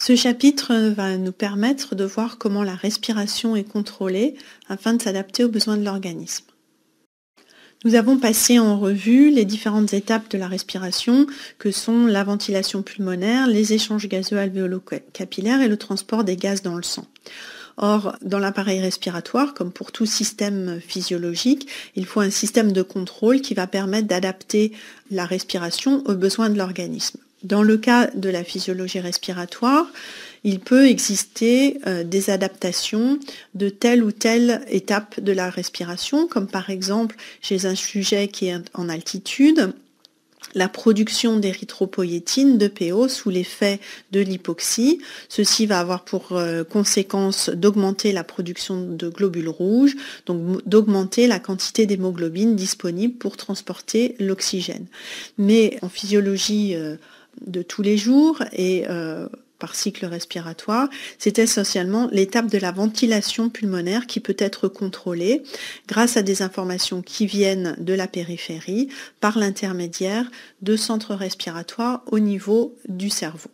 Ce chapitre euh, va nous permettre de voir comment la respiration est contrôlée afin de s'adapter aux besoins de l'organisme. Nous avons passé en revue les différentes étapes de la respiration que sont la ventilation pulmonaire, les échanges gazeux alvéolo-capillaires et le transport des gaz dans le sang. Or, dans l'appareil respiratoire, comme pour tout système physiologique, il faut un système de contrôle qui va permettre d'adapter la respiration aux besoins de l'organisme. Dans le cas de la physiologie respiratoire, il peut exister euh, des adaptations de telle ou telle étape de la respiration, comme par exemple chez un sujet qui est en altitude, la production d'érythropoïétine de PO sous l'effet de l'hypoxie. Ceci va avoir pour euh, conséquence d'augmenter la production de globules rouges, donc d'augmenter la quantité d'hémoglobine disponible pour transporter l'oxygène. Mais en physiologie euh, de tous les jours et euh, par cycle respiratoire, c'est essentiellement l'étape de la ventilation pulmonaire qui peut être contrôlée grâce à des informations qui viennent de la périphérie par l'intermédiaire de centres respiratoires au niveau du cerveau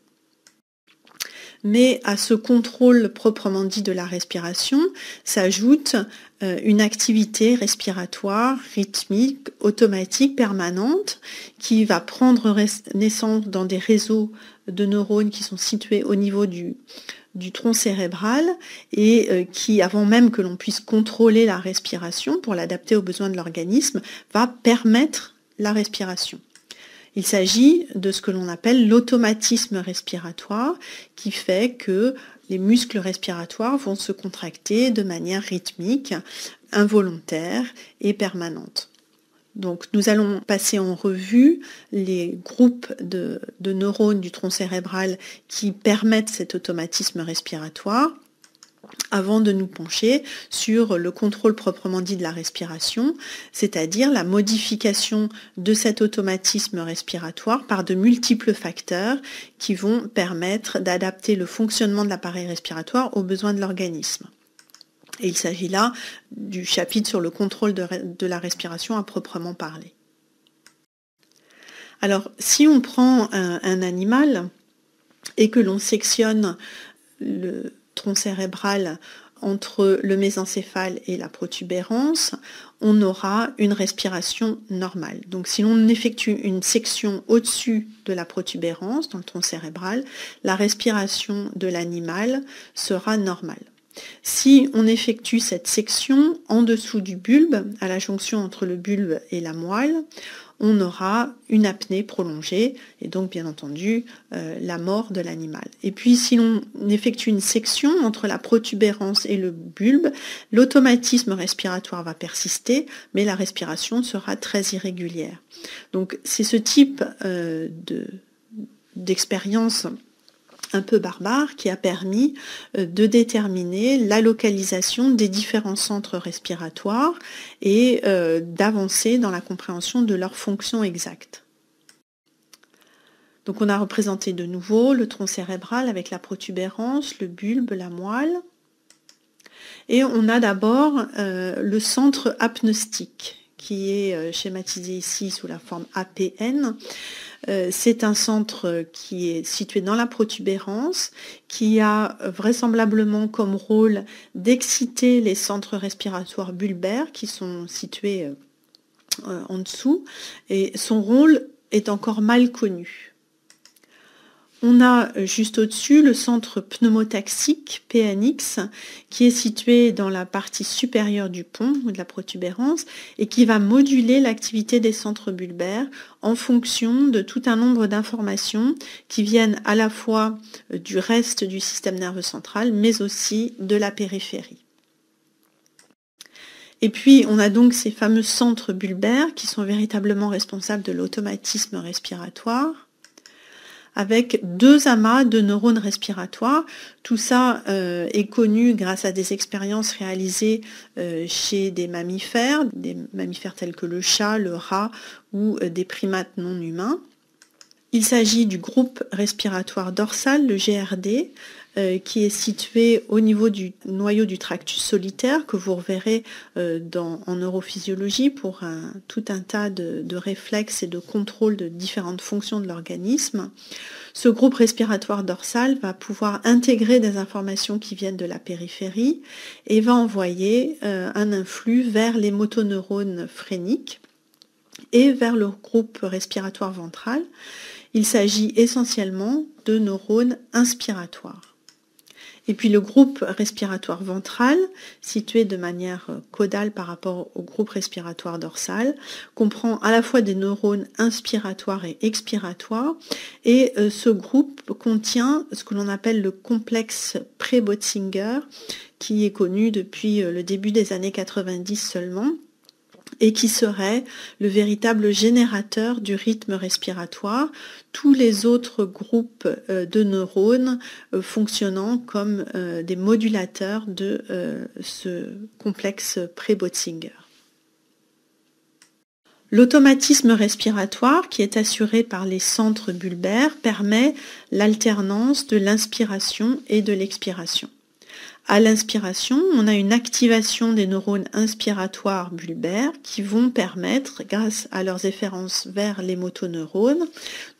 mais à ce contrôle proprement dit de la respiration s'ajoute euh, une activité respiratoire, rythmique, automatique, permanente, qui va prendre naissance dans des réseaux de neurones qui sont situés au niveau du, tronc cérébral et euh, qui, avant même que l'on puisse contrôler la respiration pour l'adapter aux besoins de l'organisme, va permettre la respiration. Il s'agit de ce que l'on appelle l'automatisme respiratoire qui fait que les muscles respiratoires vont se contracter de manière rythmique, involontaire et permanente. Donc nous allons passer en revue les groupes de, de neurones du tronc cérébral qui permettent cet automatisme respiratoire avant de nous pencher sur le contrôle proprement dit de la respiration, c'est-à-dire la modification de cet automatisme respiratoire par de multiples facteurs qui vont permettre d'adapter le fonctionnement de l'appareil respiratoire aux besoins de l'organisme. Et il s'agit là du chapitre sur le contrôle de, la respiration à proprement parler. Alors, si on prend un animal et que l'on sectionne le, tronc cérébral entre le mésencéphale et la protubérance, on aura une respiration normale. Donc si l'on effectue une section au-dessus de la protubérance, dans le tronc cérébral, la respiration de l'animal sera normale. Si on effectue cette section en dessous du bulbe, à la jonction entre le bulbe et la moelle, on aura une apnée prolongée et donc bien entendu euh, la mort de l'animal. Et puis si l'on effectue une section entre la protubérance et le bulbe, l'automatisme respiratoire va persister, mais la respiration sera très irrégulière. Donc c'est ce type euh, d'expérience un peu barbare qui a permis euh, de déterminer la localisation des différents centres respiratoires et euh, d'avancer dans la compréhension de leur fonction exacte. Donc on a représenté de nouveau le tronc cérébral avec la protubérance, le bulbe, la moelle. Et on a d'abord euh, le centre apnostique qui est euh, schématisé ici sous la forme APN. Euh, c'est un centre qui est situé dans la protubérance, qui a vraisemblablement comme rôle d'exciter les centres respiratoires bulbaires qui sont situés euh, en dessous, et son rôle est encore mal connu. On a euh, juste au-dessus le centre pneumotaxique PNX qui est situé dans la partie supérieure du pont ou de la protubérance et qui va moduler l'activité des centres bulbaires en fonction de tout un nombre d'informations qui viennent à la fois euh, du reste du système nerveux central mais aussi de la périphérie. Et puis, on a donc ces fameux centres bulbaires qui sont véritablement responsables de l'automatisme respiratoire avec deux amas de neurones respiratoires. Tout ça euh, est connu grâce à des expériences réalisées euh, chez des mammifères, des mammifères tels que le chat, le rat ou euh, des primates non humains. Il s'agit du groupe respiratoire dorsal, le GRD, euh, qui est situé au niveau du noyau du tractus solitaire que vous reverrez euh, en neurophysiologie pour tout un tas de, réflexes et de contrôles de différentes fonctions de l'organisme. Ce groupe respiratoire dorsal va pouvoir intégrer des informations qui viennent de la périphérie et va envoyer euh, un influx vers les motoneurones phréniques et vers le groupe respiratoire ventral. Il s'agit essentiellement de neurones inspiratoires. Et puis le groupe respiratoire ventral, situé de manière euh, caudale par rapport au groupe respiratoire dorsal, comprend à la fois des neurones inspiratoires et expiratoires. Et euh, ce groupe contient ce que l'on appelle le complexe pré-Botzinger, qui est connu depuis euh, le début des années 90 seulement et qui serait le véritable générateur du rythme respiratoire, tous les autres groupes euh, de neurones euh, fonctionnant comme euh, des modulateurs de ce complexe pré-Botzinger. L'automatisme respiratoire qui est assuré par les centres bulbaires permet l'alternance de l'inspiration et de l'expiration. À l'inspiration, on a une activation des neurones inspiratoires bulbaires qui vont permettre, grâce à leurs efférences vers les motoneurones,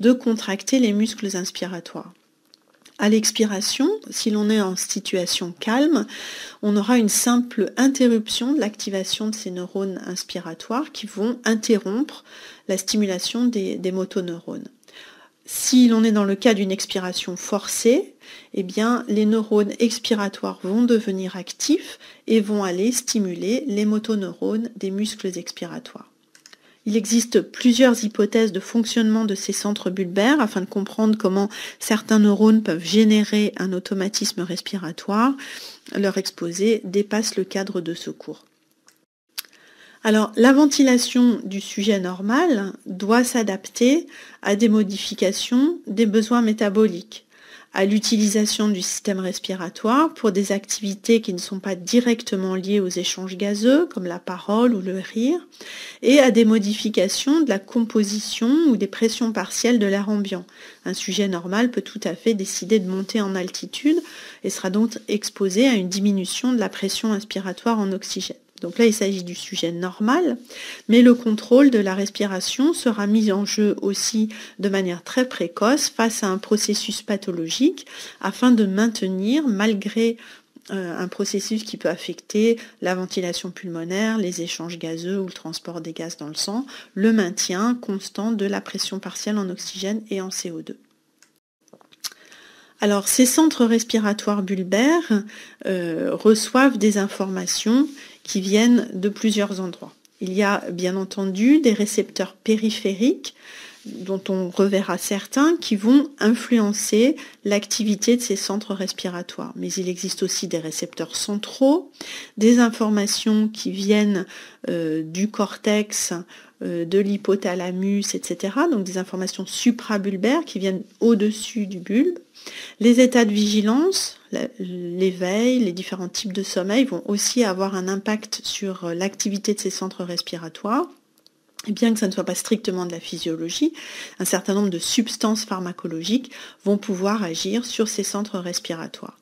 de contracter les muscles inspiratoires. À l'expiration, si l'on est en situation calme, on aura une simple interruption de l'activation de ces neurones inspiratoires qui vont interrompre la stimulation des, des motoneurones si l'on est dans le cas d'une expiration forcée, eh bien, les neurones expiratoires vont devenir actifs et vont aller stimuler les motoneurones des muscles expiratoires. Il existe plusieurs hypothèses de fonctionnement de ces centres bulbaires afin de comprendre comment certains neurones peuvent générer un automatisme respiratoire. Leur exposé dépasse le cadre de ce cours. Alors, la ventilation du sujet normal doit s'adapter à des modifications des besoins métaboliques, à l'utilisation du système respiratoire pour des activités qui ne sont pas directement liées aux échanges gazeux, comme la parole ou le rire, et à des modifications de la composition ou des pressions partielles de l'air ambiant. Un sujet normal peut tout à fait décider de monter en altitude et sera donc exposé à une diminution de la pression inspiratoire en oxygène. Donc là, il s'agit du sujet normal, mais le contrôle de la respiration sera mis en jeu aussi de manière très précoce face à un processus pathologique afin de maintenir, malgré euh, un processus qui peut affecter la ventilation pulmonaire, les échanges gazeux ou le transport des gaz dans le sang, le maintien constant de la pression partielle en oxygène et en CO2. Alors ces centres respiratoires bulbaires euh, reçoivent des informations qui viennent de plusieurs endroits. Il y a bien entendu des récepteurs périphériques dont on reverra certains qui vont influencer l'activité de ces centres respiratoires. Mais il existe aussi des récepteurs centraux, des informations qui viennent euh, du cortex, euh, de l'hypothalamus, etc. Donc des informations suprabulbaires qui viennent au-dessus du bulbe les états de vigilance, l'éveil, les différents types de sommeil vont aussi avoir un impact sur euh, l'activité de ces centres respiratoires. Et bien que ça ne soit pas strictement de la physiologie, un certain nombre de substances pharmacologiques vont pouvoir agir sur ces centres respiratoires.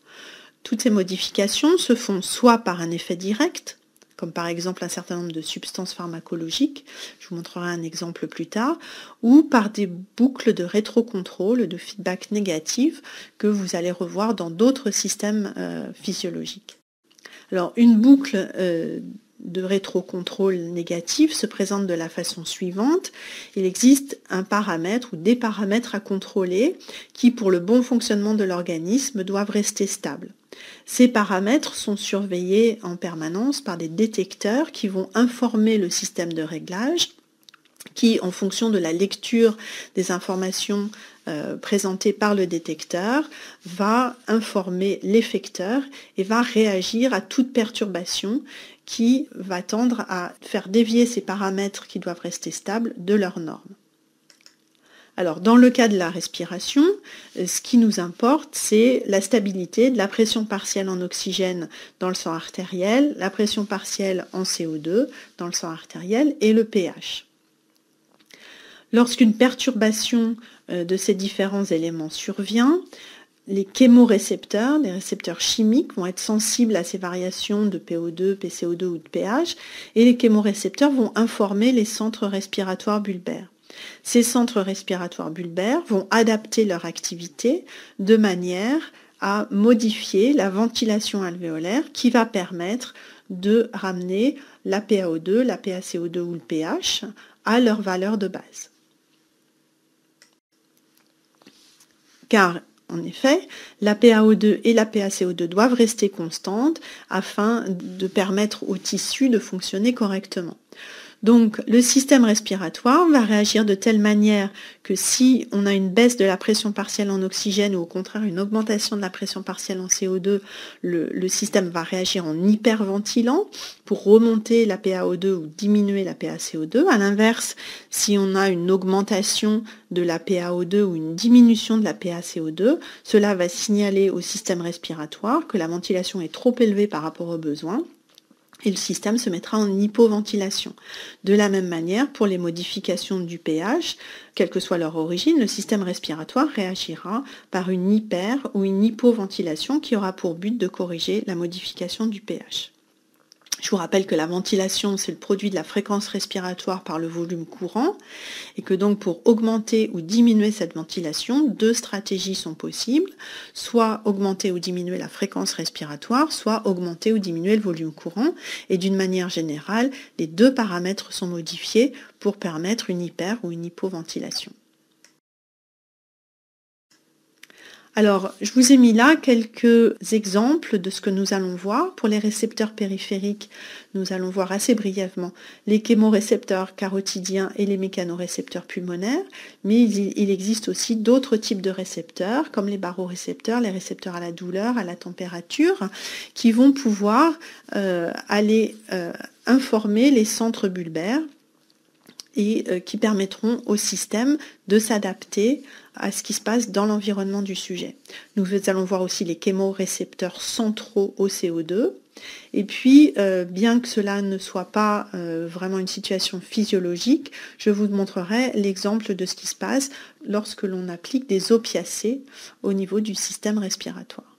Toutes ces modifications se font soit par un effet direct, comme par exemple un certain nombre de substances pharmacologiques, je vous montrerai un exemple plus tard, ou par des boucles de rétrocontrôle, de feedback négatif que vous allez revoir dans d'autres systèmes euh, physiologiques. Alors une boucle de euh, de rétrocontrôle négatif se présente de la façon suivante. Il existe un paramètre ou des paramètres à contrôler qui, pour le bon fonctionnement de l'organisme, doivent rester stables. Ces paramètres sont surveillés en permanence par des détecteurs qui vont informer le système de réglage qui, en fonction de la lecture des informations euh, présentées par le détecteur, va informer l'effecteur et va réagir à toute perturbation qui va tendre à faire dévier ces paramètres qui doivent rester stables de leurs normes. Alors, dans le cas de la respiration, euh, ce qui nous importe, c'est la stabilité de la pression partielle en oxygène dans le sang artériel, la pression partielle en CO2 dans le sang artériel et le pH. Lorsqu'une perturbation euh, de ces différents éléments survient, les chémorécepteurs, les récepteurs chimiques, vont être sensibles à ces variations de PO2, PCO2 ou de pH, et les chémorécepteurs vont informer les centres respiratoires bulbaires. Ces centres respiratoires bulbaires vont adapter leur activité de manière à modifier la ventilation alvéolaire qui va permettre de ramener la PaO2, la PaCO2 ou le pH à leur valeur de base. Car en effet, la PaO2 et la PaCO2 doivent rester constantes afin de permettre au tissu de fonctionner correctement. Donc le système respiratoire va réagir de telle manière que si on a une baisse de la pression partielle en oxygène ou au contraire une augmentation de la pression partielle en CO2, le, système va réagir en hyperventilant pour remonter la PaO2 ou diminuer la PaCO2. À l'inverse, si on a une augmentation de la PaO2 ou une diminution de la PaCO2, cela va signaler au système respiratoire que la ventilation est trop élevée par rapport aux besoins et le système se mettra en hypoventilation. De la même manière, pour les modifications du pH, quelle que soit leur origine, le système respiratoire réagira par une hyper ou une hypoventilation qui aura pour but de corriger la modification du pH. Je vous rappelle que la ventilation, c'est le produit de la fréquence respiratoire par le volume courant et que donc pour augmenter ou diminuer cette ventilation, deux stratégies sont possibles, soit augmenter ou diminuer la fréquence respiratoire, soit augmenter ou diminuer le volume courant. Et d'une manière générale, les deux paramètres sont modifiés pour permettre une hyper ou une hypoventilation. Alors, je vous ai mis là quelques exemples de ce que nous allons voir. Pour les récepteurs périphériques, nous allons voir assez brièvement les chémorécepteurs carotidiens et les mécanorécepteurs pulmonaires, mais il, existe aussi d'autres types de récepteurs, comme les barorécepteurs, les récepteurs à la douleur, à la température, qui vont pouvoir euh, aller euh, informer les centres bulbaires et euh, qui permettront au système de s'adapter à ce qui se passe dans l'environnement du sujet. Nous allons voir aussi les chémorécepteurs centraux au CO2. Et puis, euh, bien que cela ne soit pas euh, vraiment une situation physiologique, je vous montrerai l'exemple de ce qui se passe lorsque l'on applique des opiacés au niveau du système respiratoire.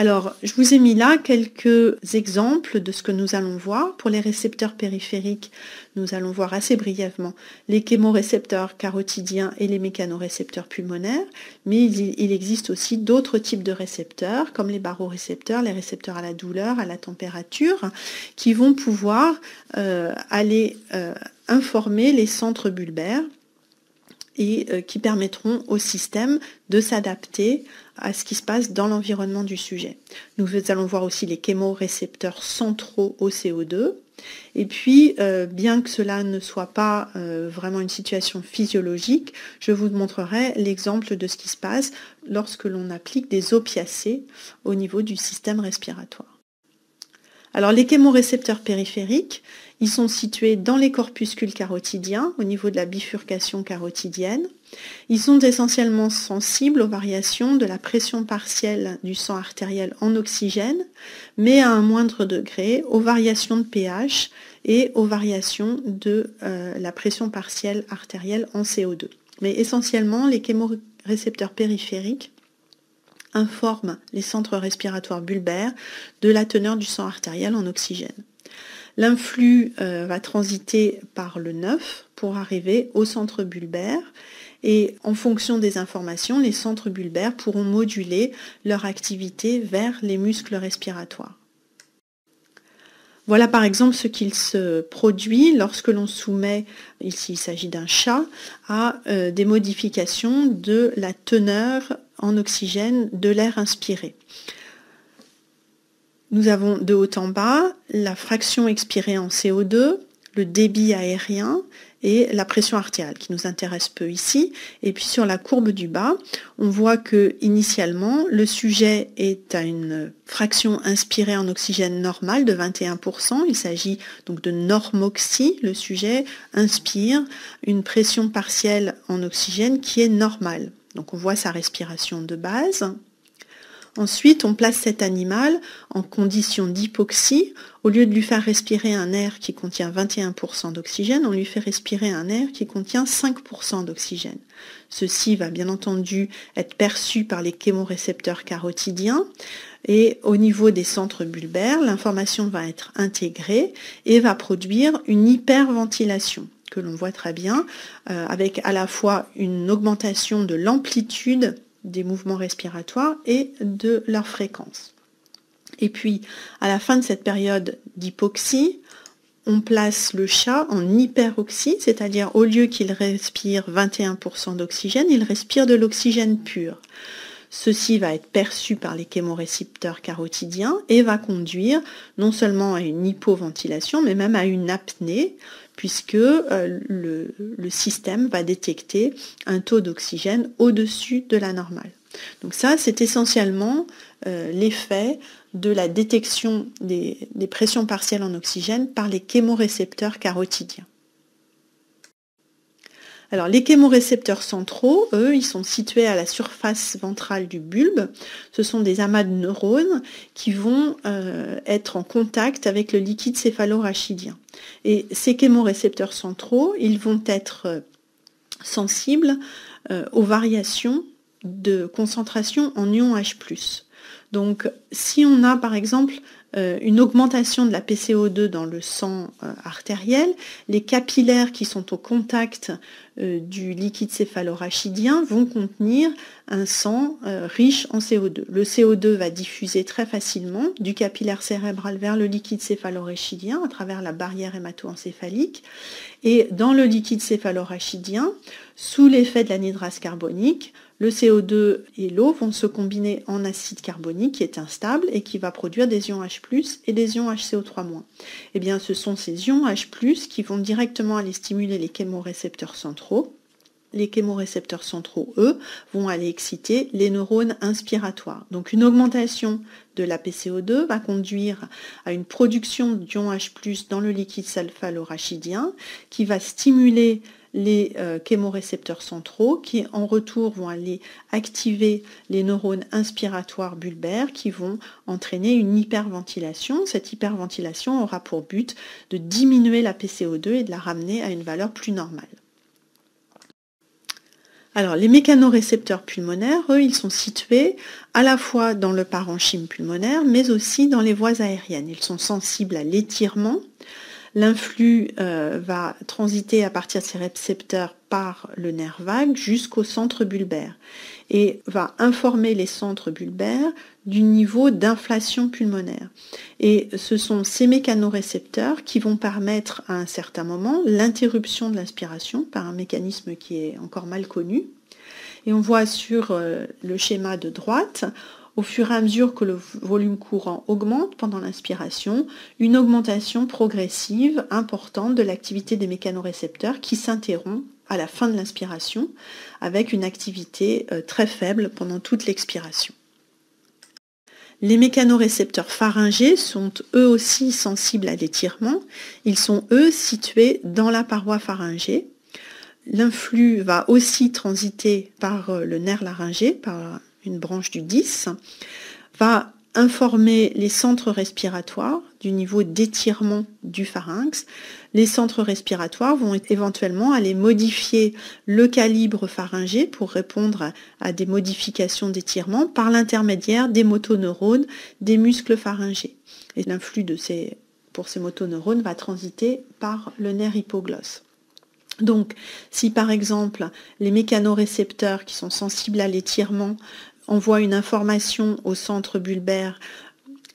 Alors, je vous ai mis là quelques exemples de ce que nous allons voir. Pour les récepteurs périphériques, nous allons voir assez brièvement les chémorécepteurs carotidiens et les mécanorécepteurs pulmonaires, mais il, existe aussi d'autres types de récepteurs, comme les barorécepteurs, les récepteurs à la douleur, à la température, qui vont pouvoir euh, aller euh, informer les centres bulbaires et euh, qui permettront au système de s'adapter à ce qui se passe dans l'environnement du sujet. Nous allons voir aussi les chémorécepteurs centraux au CO2. Et puis, euh, bien que cela ne soit pas euh, vraiment une situation physiologique, je vous montrerai l'exemple de ce qui se passe lorsque l'on applique des opiacés au niveau du système respiratoire. Alors les chémorécepteurs périphériques, ils sont situés dans les corpuscules carotidiens, au niveau de la bifurcation carotidienne. Ils sont essentiellement sensibles aux variations de la pression partielle du sang artériel en oxygène, mais à un moindre degré aux variations de pH et aux variations de euh, la pression partielle artérielle en CO2. Mais essentiellement, les chémorécepteurs périphériques informent les centres respiratoires bulbaires de la teneur du sang artériel en oxygène. L'influx euh, va transiter par le neuf pour arriver au centre bulbaire et en fonction des informations, les centres bulbaires pourront moduler leur activité vers les muscles respiratoires. Voilà par exemple ce qu'il se produit lorsque l'on soumet, ici il s'agit d'un chat, à euh, des modifications de la teneur en oxygène de l'air inspiré. Nous avons de haut en bas la fraction expirée en CO2, le débit aérien et la pression artérielle qui nous intéresse peu ici. Et puis sur la courbe du bas, on voit que initialement le sujet est à une fraction inspirée en oxygène normal de 21%. Il s'agit donc de normoxie, Le sujet inspire une pression partielle en oxygène qui est normale. Donc on voit sa respiration de base. Ensuite, on place cet animal en condition d'hypoxie. Au lieu de lui faire respirer un air qui contient 21% d'oxygène, on lui fait respirer un air qui contient 5% d'oxygène. Ceci va bien entendu être perçu par les chémorécepteurs carotidiens et au niveau des centres bulbaires, l'information va être intégrée et va produire une hyperventilation que l'on voit très bien, euh, avec à la fois une augmentation de l'amplitude des mouvements respiratoires et de leur fréquence. Et puis, à la fin de cette période d'hypoxie, on place le chat en hyperoxie, c'est-à-dire au lieu qu'il respire 21% d'oxygène, il respire de l'oxygène pur. Ceci va être perçu par les chémorécepteurs carotidiens et va conduire non seulement à une hypoventilation, mais même à une apnée, puisque euh, le, système va détecter un taux d'oxygène au-dessus de la normale. Donc ça, c'est essentiellement euh, l'effet de la détection des, pressions partielles en oxygène par les chémorécepteurs carotidiens. Alors les chémorécepteurs centraux, eux, ils sont situés à la surface ventrale du bulbe. Ce sont des amas de neurones qui vont euh, être en contact avec le liquide céphalorachidien. Et ces chémorécepteurs centraux, ils vont être euh, sensibles euh, aux variations de concentration en ion H+. Donc si on a par exemple euh, une augmentation de la PCO2 dans le sang euh, artériel, les capillaires qui sont au contact euh, du liquide céphalorachidien vont contenir un sang riche en CO2. Le CO2 va diffuser très facilement du capillaire cérébral vers le liquide céphalorachidien à travers la barrière hémato-encéphalique. Et dans le liquide céphalorachidien, sous l'effet de l'anhydrase carbonique, le CO2 et l'eau vont se combiner en acide carbonique qui est instable et qui va produire des ions H+, et des ions HCO3-. Eh bien, ce sont ces ions H+, qui vont directement aller stimuler les chémorécepteurs centraux. Les chémorécepteurs centraux, eux, vont aller exciter les neurones inspiratoires. Donc une augmentation de la PCO2 va conduire à une production d'ions H+, dans le liquide salphalorachidien, qui va stimuler les euh, chémorécepteurs centraux qui en retour vont aller activer les neurones inspiratoires bulbaires qui vont entraîner une hyperventilation. Cette hyperventilation aura pour but de diminuer la PCO2 et de la ramener à une valeur plus normale. Alors, les mécanorécepteurs pulmonaires, eux, ils sont situés à la fois dans le parenchyme pulmonaire, mais aussi dans les voies aériennes. Ils sont sensibles à l'étirement, L'influx euh, va transiter à partir de ces récepteurs par le nerf vague jusqu'au centre bulbaire et va informer les centres bulbaires du niveau d'inflation pulmonaire. Et ce sont ces mécanorécepteurs qui vont permettre à un certain moment l'interruption de l'inspiration par un mécanisme qui est encore mal connu. Et on voit sur euh, le schéma de droite, au fur et à mesure que le volume courant augmente pendant l'inspiration, une augmentation progressive importante de l'activité des mécanorécepteurs qui s'interrompt à la fin de l'inspiration avec une activité euh, très faible pendant toute l'expiration. Les mécanorécepteurs pharyngés sont eux aussi sensibles à l'étirement. Ils sont eux situés dans la paroi pharyngée. L'influx va aussi transiter par euh, le nerf laryngé, par une branche du 10, va informer les centres respiratoires du niveau d'étirement du pharynx. Les centres respiratoires vont éventuellement aller modifier le calibre pharyngé pour répondre à des modifications d'étirement par l'intermédiaire des motoneurones des muscles pharyngés. Et l'influx de ces, pour ces motoneurones va transiter par le nerf hypoglosse. Donc, si par exemple les mécanorécepteurs qui sont sensibles à l'étirement envoie une information au centre bulbaire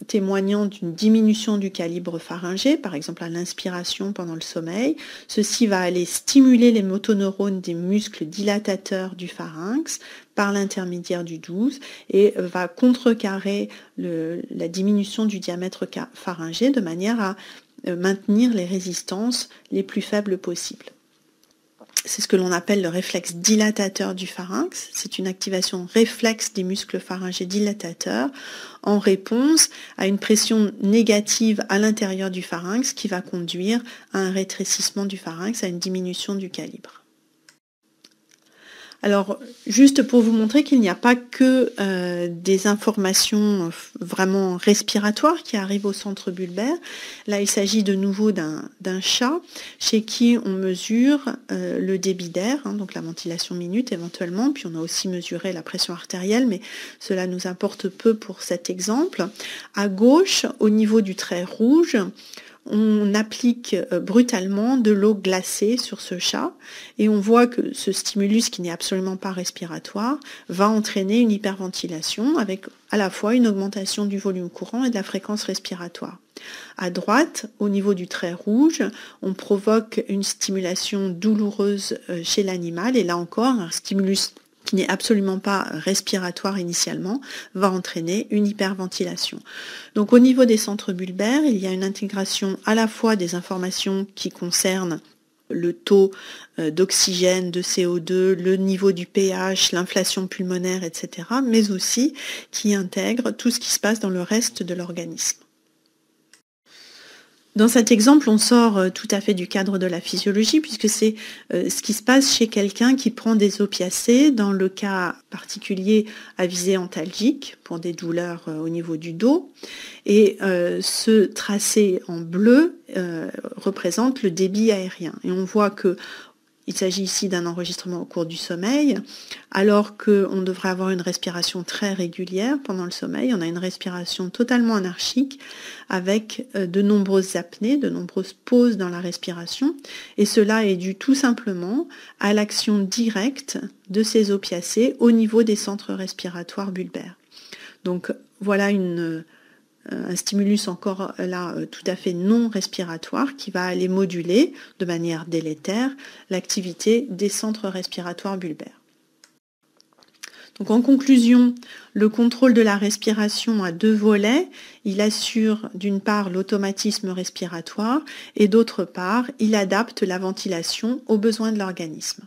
témoignant d'une diminution du calibre pharyngé, par exemple à l'inspiration pendant le sommeil. Ceci va aller stimuler les motoneurones des muscles dilatateurs du pharynx par l'intermédiaire du 12 et va contrecarrer la diminution du diamètre pharyngé de manière à euh, maintenir les résistances les plus faibles possibles. C'est ce que l'on appelle le réflexe dilatateur du pharynx. C'est une activation réflexe des muscles pharyngés dilatateurs en réponse à une pression négative à l'intérieur du pharynx qui va conduire à un rétrécissement du pharynx, à une diminution du calibre. Alors, juste pour vous montrer qu'il n'y a pas que euh, des informations euh, vraiment respiratoires qui arrivent au centre bulbaire. Là, il s'agit de nouveau d'un chat chez qui on mesure euh, le débit d'air, hein, donc la ventilation minute éventuellement, puis on a aussi mesuré la pression artérielle, mais cela nous importe peu pour cet exemple. À gauche, au niveau du trait rouge, on applique euh, brutalement de l'eau glacée sur ce chat et on voit que ce stimulus qui n'est absolument pas respiratoire va entraîner une hyperventilation avec à la fois une augmentation du volume courant et de la fréquence respiratoire. À droite, au niveau du trait rouge, on provoque une stimulation douloureuse euh, chez l'animal et là encore un stimulus qui n'est absolument pas respiratoire initialement, va entraîner une hyperventilation. Donc au niveau des centres bulbaires, il y a une intégration à la fois des informations qui concernent le taux euh, d'oxygène, de CO2, le niveau du pH, l'inflation pulmonaire, etc., mais aussi qui intègre tout ce qui se passe dans le reste de l'organisme. Dans cet exemple, on sort euh, tout à fait du cadre de la physiologie puisque c'est euh, ce qui se passe chez quelqu'un qui prend des opiacés, dans le cas particulier à visée antalgique pour des douleurs euh, au niveau du dos. Et ce tracé en bleu représente le débit aérien. Et on voit que il s'agit ici d'un enregistrement au cours du sommeil, alors qu'on devrait avoir une respiration très régulière pendant le sommeil. On a une respiration totalement anarchique avec euh, de nombreuses apnées, de nombreuses pauses dans la respiration. Et cela est dû tout simplement à l'action directe de ces opiacés au niveau des centres respiratoires bulbaires. Donc voilà une euh, un stimulus encore euh, là euh, tout à fait non respiratoire qui va aller moduler de manière délétère l'activité des centres respiratoires bulbaires. Donc en conclusion, le contrôle de la respiration a deux volets. Il assure d'une part l'automatisme respiratoire et d'autre part, il adapte la ventilation aux besoins de l'organisme.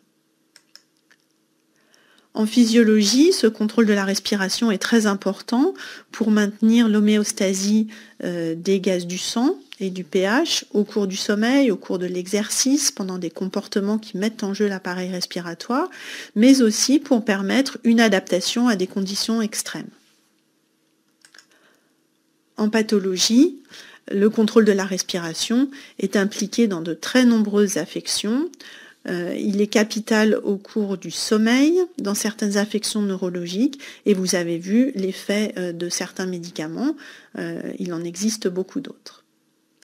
En physiologie, ce contrôle de la respiration est très important pour maintenir l'homéostasie euh, des gaz du sang et du pH au cours du sommeil, au cours de l'exercice, pendant des comportements qui mettent en jeu l'appareil respiratoire, mais aussi pour permettre une adaptation à des conditions extrêmes. En pathologie, le contrôle de la respiration est impliqué dans de très nombreuses affections, euh, il est capital au cours du sommeil, dans certaines affections neurologiques, et vous avez vu l'effet euh, de certains médicaments. Euh, il en existe beaucoup d'autres.